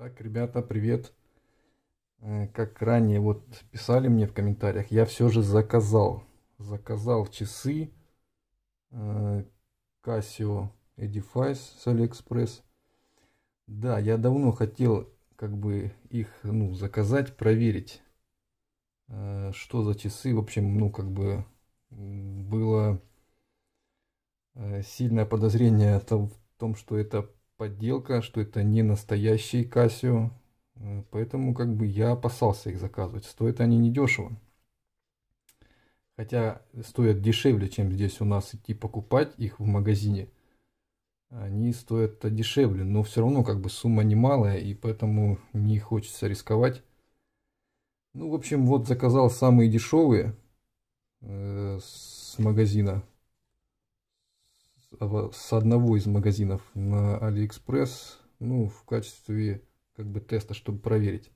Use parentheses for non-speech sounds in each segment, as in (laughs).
Так, ребята, привет. Э, как ранее вот писали мне в комментариях, я все же заказал. Заказал часы э, Casio Edifice с AliExpress. Да, я давно хотел как бы их ну, заказать, проверить, э, что за часы. В общем, ну как бы было сильное подозрение в том, что это подделка, что это не настоящий Casio. Э, поэтому как бы я опасался их заказывать. Стоят они недешево. Хотя стоят дешевле, чем здесь у нас идти покупать их в магазине. Они стоят дешевле, но все равно как бы сумма немалая, и поэтому не хочется рисковать. Ну, в общем, вот заказал самые дешевые э, с магазина с одного из магазинов на AliExpress, ну, в качестве как бы теста, чтобы проверить.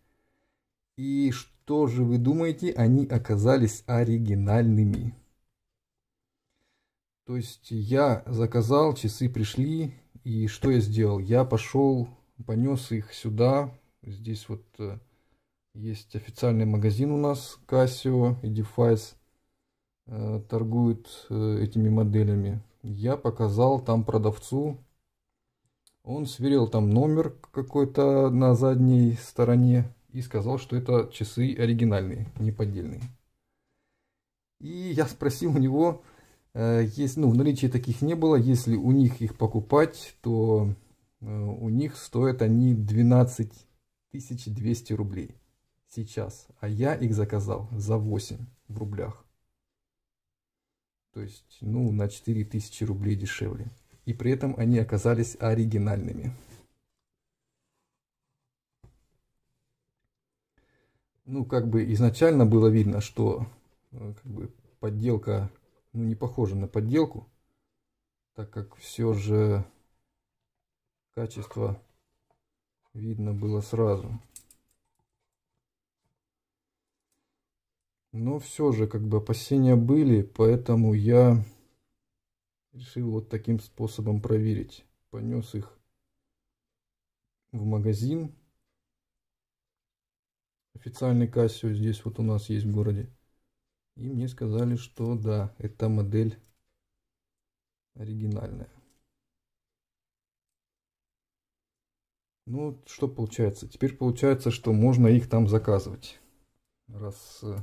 И что же вы думаете, они оказались оригинальными. То есть я заказал, часы пришли, и что я сделал? Я пошел, понес их сюда, здесь вот э, есть официальный магазин у нас, Casio и Device э, торгуют э, этими моделями я показал там продавцу. Он сверил там номер какой-то на задней стороне и сказал, что это часы оригинальные, не поддельные. И я спросил у него, э, есть, ну, в наличии таких не было, если у них их покупать, то э, у них стоят они 12 200 рублей сейчас, а я их заказал за 8 в рублях. То есть, ну, на 4000 рублей дешевле. И при этом они оказались оригинальными. Ну, как бы изначально было видно, что э, как бы, подделка ну, не похожа на подделку, так как все же качество видно было сразу. Но все же, как бы опасения были, поэтому я решил вот таким способом проверить. Понес их в магазин. Официальный Кассио здесь вот у нас есть в городе. И мне сказали, что да, это модель оригинальная. Ну, что получается? Теперь получается, что можно их там заказывать. Раз э,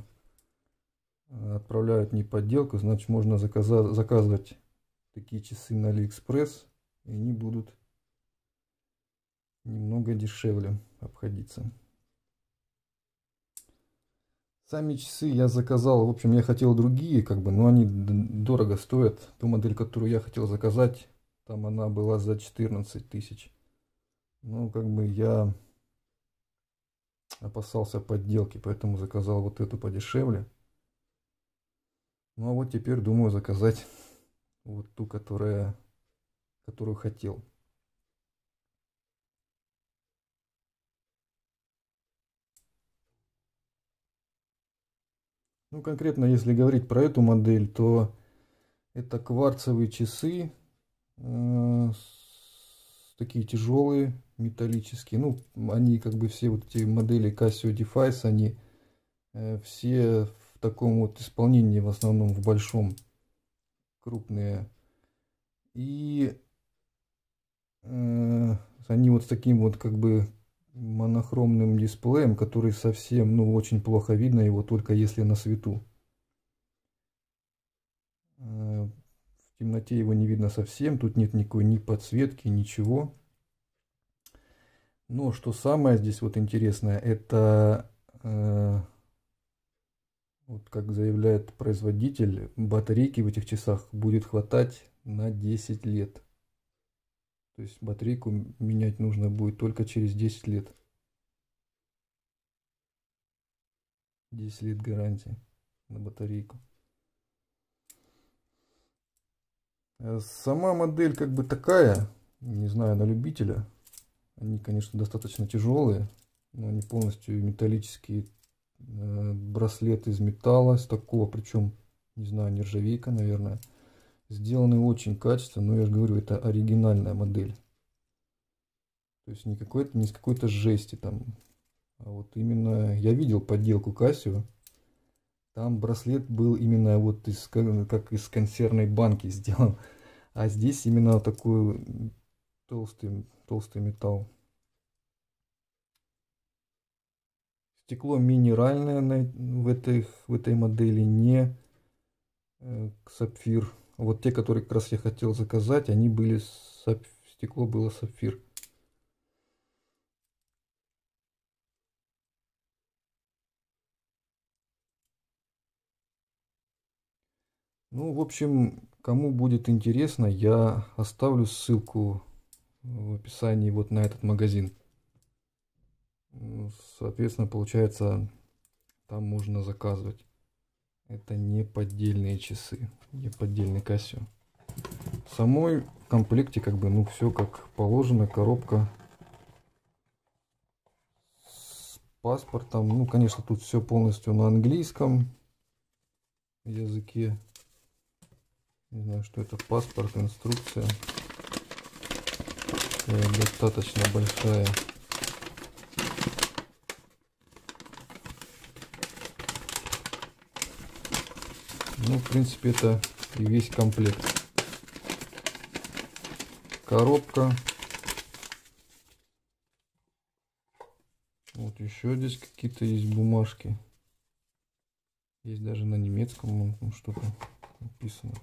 отправляют не подделку, значит можно заказа заказывать такие часы на Алиэкспресс, и они будут немного дешевле обходиться. Сами часы я заказал, в общем, я хотел другие, как бы, но они дорого стоят. Ту модель, которую я хотел заказать, там она была за 14 тысяч. Ну, как бы я опасался подделки, поэтому заказал вот эту подешевле. Ну а вот теперь думаю заказать (laughs) вот ту, которая, которую хотел. Ну, конкретно, если говорить про эту модель, то это кварцевые часы, э, такие тяжелые, металлические. Ну, они как бы все вот эти модели Casio Device, они э, все таком вот исполнении, в основном в большом, крупные. И э, они вот с таким вот как бы монохромным дисплеем, который совсем, ну, очень плохо видно его только если на свету. Э, в темноте его не видно совсем, тут нет никакой ни подсветки, ничего. Но что самое здесь вот интересное, это э, вот как заявляет производитель, батарейки в этих часах будет хватать на 10 лет. То есть батарейку менять нужно будет только через 10 лет. 10 лет гарантии на батарейку. Э, сама модель как бы такая, не знаю, на любителя. Они, конечно, достаточно тяжелые, но они полностью металлические Э, браслет из металла, из такого, причем, не знаю, нержавейка, наверное. Сделаны очень качественно, но я же говорю, это оригинальная модель. То есть не, какой-то, не с какой-то жести там. А вот именно, я видел подделку Кассио, там браслет был именно вот из, как из консервной банки (laughs) сделан. А здесь именно такой толстый, толстый металл. Стекло минеральное в, этих, в этой модели, не э, сапфир. Вот те, которые как раз я хотел заказать, они были, сап... стекло было сапфир. Ну, в общем, кому будет интересно, я оставлю ссылку в описании вот на этот магазин. Соответственно, получается, там можно заказывать. Это не поддельные часы, не поддельный Casio. В самой комплекте как бы, ну, все как положено. Коробка с паспортом. Ну, конечно, тут все полностью на английском языке. Не знаю, что это. Паспорт, инструкция. Э, достаточно большая. Ну, в принципе, это и весь комплект. Коробка. Вот еще здесь какие-то есть бумажки. Есть даже на немецком что-то написано.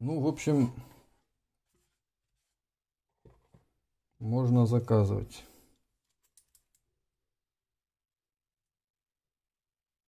Ну, в общем, можно заказывать.